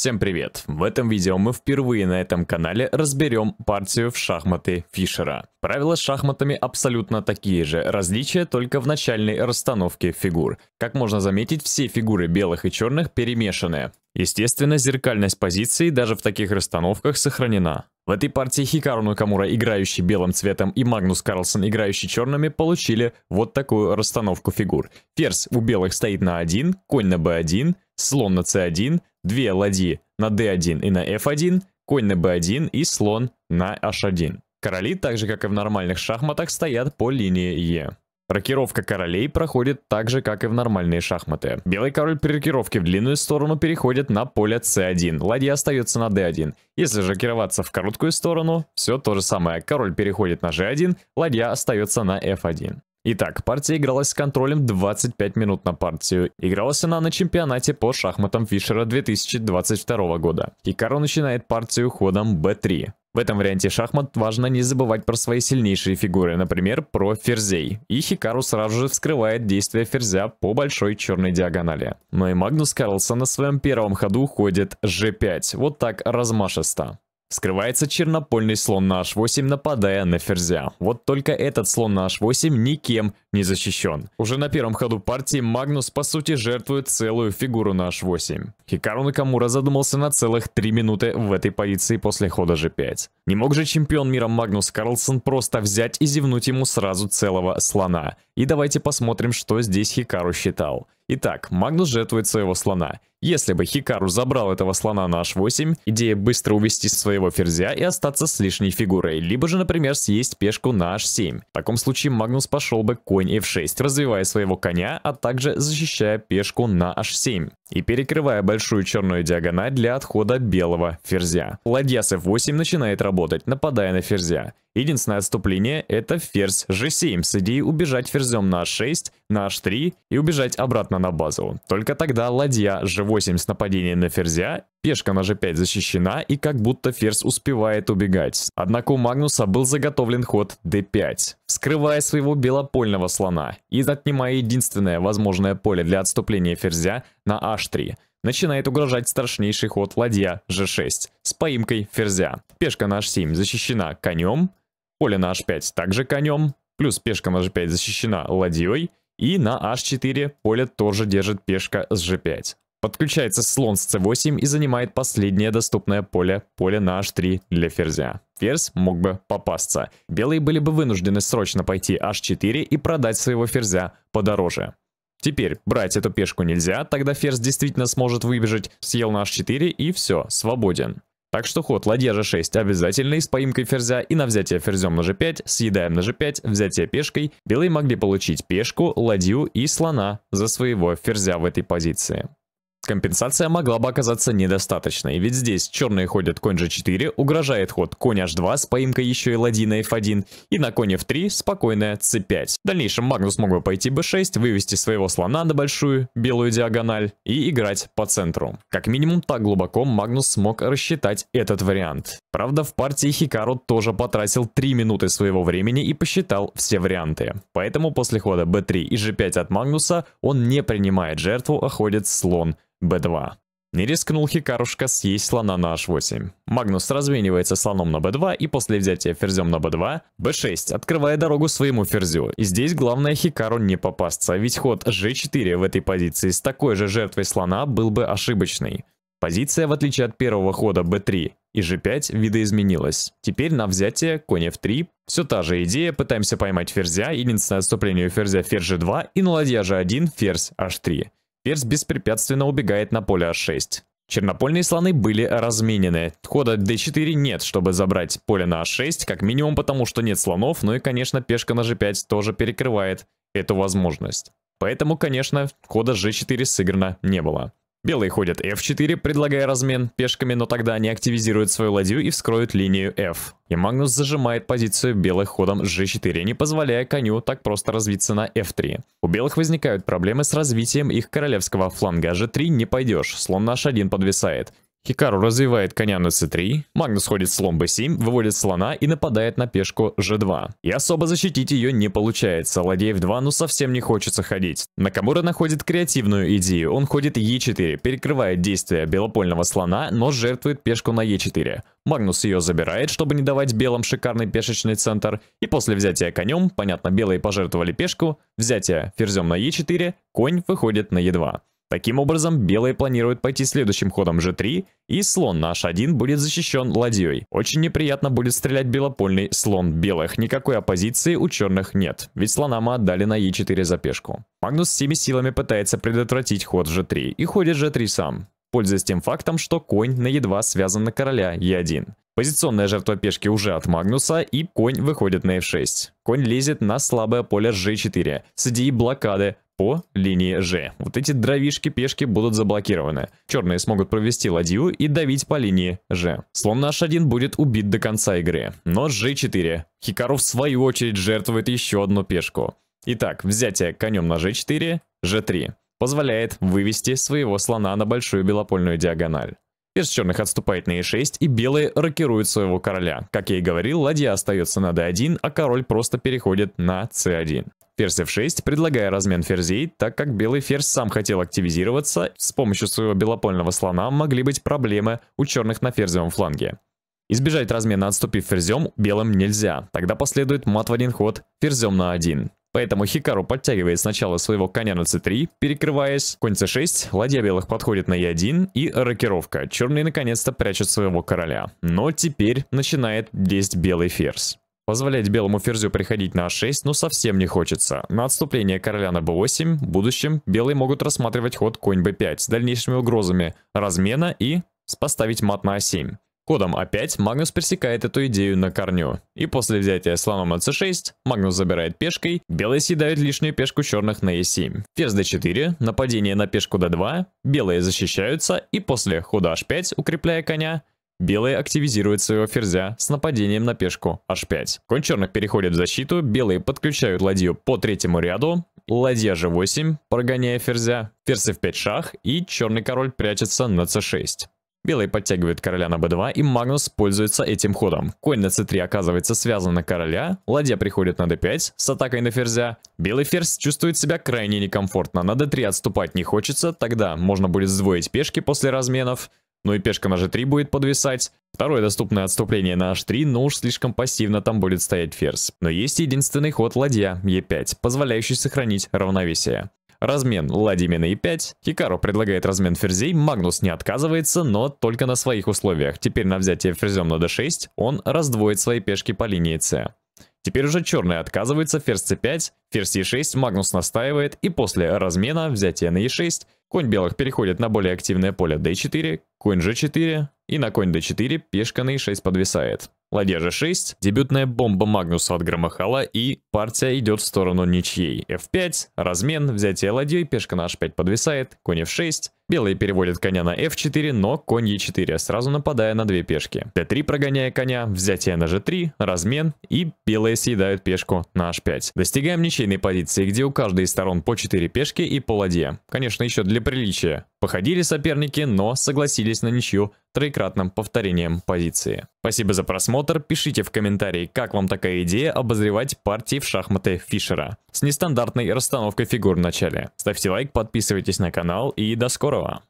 Всем привет! В этом видео мы впервые на этом канале разберем партию в шахматы Фишера. Правила с шахматами абсолютно такие же, различия только в начальной расстановке фигур. Как можно заметить, все фигуры белых и черных перемешаны. Естественно, зеркальность позиции даже в таких расстановках сохранена. В этой партии Хикару Накамура, играющий белым цветом, и Магнус Карлсон, играющий черными, получили вот такую расстановку фигур. Ферзь у белых стоит на 1, конь на b1, слон на c1, две ладьи на d1 и на f1, конь на b1 и слон на h1. Короли, так же как и в нормальных шахматах, стоят по линии e. Рокировка королей проходит так же, как и в нормальные шахматы. Белый король при рокировке в длинную сторону переходит на поле c1, ладья остается на d1. Если же рокироваться в короткую сторону, все то же самое. Король переходит на g1, ладья остается на f1. Итак, партия игралась с контролем 25 минут на партию. Игралась она на чемпионате по шахматам Фишера 2022 года. Икару начинает партию ходом b3. В этом варианте шахмат важно не забывать про свои сильнейшие фигуры, например, про ферзей. И Хикару сразу же вскрывает действие ферзя по большой черной диагонали. Но и Магнус Карлсон на своем первом ходу ходит g5, вот так размашисто. Скрывается чернопольный слон на h8, нападая на ферзя. Вот только этот слон на h8 никем не защищен. Уже на первом ходу партии Магнус по сути жертвует целую фигуру на h8. Хикару Накамура задумался на целых 3 минуты в этой позиции после хода g5. Не мог же чемпион мира Магнус Карлсон просто взять и зевнуть ему сразу целого слона. И давайте посмотрим, что здесь Хикару считал. Итак, Магнус жертвует своего слона. Если бы Хикару забрал этого слона на h8, идея быстро увести своего ферзя и остаться с лишней фигурой, либо же, например, съесть пешку на h7. В таком случае Магнус пошел бы конь конь f6, развивая своего коня, а также защищая пешку на h7 и перекрывая большую черную диагональ для отхода белого ферзя. Ладья с f8 начинает работать, нападая на ферзя. Единственное отступление — это ферзь g7 с идеей убежать ферзем на h6, на h3 и убежать обратно на базу. Только тогда ладья g8 с нападением на ферзя, пешка на g5 защищена и как будто ферзь успевает убегать. Однако у Магнуса был заготовлен ход d5, вскрывая своего белопольного слона и отнимая единственное возможное поле для отступления ферзя на h3 начинает угрожать страшнейший ход ладья g6 с поимкой ферзя. Пешка на h7 защищена конем, Поле на h5 также конем, плюс пешка на g5 защищена ладьей, и на h4 поле тоже держит пешка с g5. Подключается слон с c8 и занимает последнее доступное поле, поле на h3 для ферзя. Ферзь мог бы попасться. Белые были бы вынуждены срочно пойти h4 и продать своего ферзя подороже. Теперь брать эту пешку нельзя, тогда ферзь действительно сможет выбежать, съел на h4 и все, свободен. Так что ход ладья g6 обязательный с поимкой ферзя и на взятие ферзем на g5, съедаем на g5, взятие пешкой, белые могли получить пешку, ладью и слона за своего ферзя в этой позиции. Компенсация могла бы оказаться недостаточной, ведь здесь черные ходят конь g4, угрожает ход конь h2 с поимкой еще и ладьи f1, и на коне f3 спокойная c5. В дальнейшем Магнус мог бы пойти b6, вывести своего слона на большую белую диагональ и играть по центру. Как минимум так глубоко Магнус смог рассчитать этот вариант. Правда, в партии Хикару тоже потратил 3 минуты своего времени и посчитал все варианты. Поэтому после хода b3 и g5 от Магнуса он не принимает жертву, а ходит слон b 2 Не рискнул Хикарушка съесть слона на h8. Магнус разменивается слоном на b2 и после взятия ферзем на b2, b6, открывая дорогу своему ферзю. И здесь главное Хикару не попасться, ведь ход g4 в этой позиции с такой же жертвой слона был бы ошибочный. Позиция, в отличие от первого хода b3 и g5, видоизменилась. Теперь на взятие конь f3. Все та же идея, пытаемся поймать ферзя, единственное отступление у ферзя ферзь g2 и на ладья g1 ферзь h3. Перс беспрепятственно убегает на поле А6. Чернопольные слоны были разменены. Хода d4 нет, чтобы забрать поле на a6, а как минимум потому, что нет слонов, ну и, конечно, пешка на g5 тоже перекрывает эту возможность. Поэтому, конечно, хода g4 сыграно не было. Белые ходят f4, предлагая размен пешками, но тогда они активизируют свою ладью и вскроют линию f. И Магнус зажимает позицию белых ходом g4, не позволяя коню так просто развиться на f3. У белых возникают проблемы с развитием их королевского фланга, g3 не пойдешь, слон наш один подвисает. Хикару развивает коня на c3, Магнус ходит слон b7, выводит слона и нападает на пешку g2. И особо защитить ее не получается, Ладей f2 ну совсем не хочется ходить. Накамура находит креативную идею, он ходит e4, перекрывает действия белопольного слона, но жертвует пешку на e4. Магнус ее забирает, чтобы не давать белым шикарный пешечный центр, и после взятия конем, понятно, белые пожертвовали пешку, взятие ферзем на e4, конь выходит на e2. Таким образом, белые планируют пойти следующим ходом g3, и слон на h1 будет защищен ладьей. Очень неприятно будет стрелять белопольный слон белых, никакой оппозиции у черных нет, ведь слона мы отдали на e4 за пешку. Магнус всеми силами пытается предотвратить ход g3, и ходит g3 сам, пользуясь тем фактом, что конь на e2 связан на короля e1. Позиционная жертва пешки уже от Магнуса, и конь выходит на f6. Конь лезет на слабое поле g4 с идеей блокады, по линии G. Вот эти дровишки-пешки будут заблокированы. Черные смогут провести ладью и давить по линии G. Слон наш один будет убит до конца игры. Но G4. Хикару в свою очередь жертвует еще одну пешку. Итак, взятие конем на G4, G3. Позволяет вывести своего слона на большую белопольную диагональ. Пеш черных отступает на e6, и белые рокируют своего короля. Как я и говорил, ладья остается на d1, а король просто переходит на c1. Ферзь f6, предлагая размен ферзей, так как белый ферзь сам хотел активизироваться, с помощью своего белопольного слона могли быть проблемы у черных на ферзевом фланге. Избежать размена, отступив ферзем, белым нельзя, тогда последует мат в один ход, ферзем на один. Поэтому Хикару подтягивает сначала своего коня на c3, перекрываясь. Конь c6, ладья белых подходит на e1 и рокировка. Черные наконец-то прячут своего короля. Но теперь начинает действовать белый ферзь. Позволять белому ферзю приходить на а6, ну совсем не хочется. На отступление короля на б 8 в будущем белые могут рассматривать ход конь b5 с дальнейшими угрозами размена и поставить мат на а7. Ходом А5 Магнус пересекает эту идею на корню. И после взятия слоном на c6, Магнус забирает пешкой, белые съедают лишнюю пешку черных на e7. Ферзь d4, нападение на пешку d2, белые защищаются, и после хода h5, укрепляя коня, Белые активизируют своего ферзя с нападением на пешку h5. Конь черных переходит в защиту, белые подключают ладью по третьему ряду, ладья g8, прогоняя ферзя, ферзь f5 шах и черный король прячется на c6. Белые подтягивают короля на b2, и Магнус пользуется этим ходом. Конь на c3 оказывается связан на короля, ладья приходит на d5 с атакой на ферзя. Белый ферзь чувствует себя крайне некомфортно, на d3 отступать не хочется, тогда можно будет сдвоить пешки после разменов. Ну и пешка на g3 будет подвисать. Второе доступное отступление на h3, но уж слишком пассивно там будет стоять ферзь. Но есть единственный ход ладья, e5, позволяющий сохранить равновесие. Размен ладьями на e5. Хикару предлагает размен ферзей, Магнус не отказывается, но только на своих условиях. Теперь на взятие ферзем на d6 он раздвоит свои пешки по линии c. Теперь уже черный отказывается, ферзь c5, ферзь e6, Магнус настаивает, и после размена взятие на e6, Конь белых переходит на более активное поле d4, конь g4, и на конь d4 пешка на e6 подвисает. Ладья g6, дебютная бомба Магнуса от Громахала и партия идет в сторону ничьей. f5, размен, взятие ладьей, пешка на h5 подвисает, конь f6. Белые переводят коня на f4, но конь e4, сразу нападая на две пешки. d3 прогоняя коня, взятие на g3, размен и белые съедают пешку на h5. Достигаем ничейной позиции, где у каждой из сторон по 4 пешки и по ладье. Конечно, еще для приличия. Походили соперники, но согласились на ничью троекратным повторением позиции. Спасибо за просмотр, пишите в комментарии, как вам такая идея обозревать партии в шахматы Фишера с нестандартной расстановкой фигур в начале. Ставьте лайк, подписывайтесь на канал и до скорого!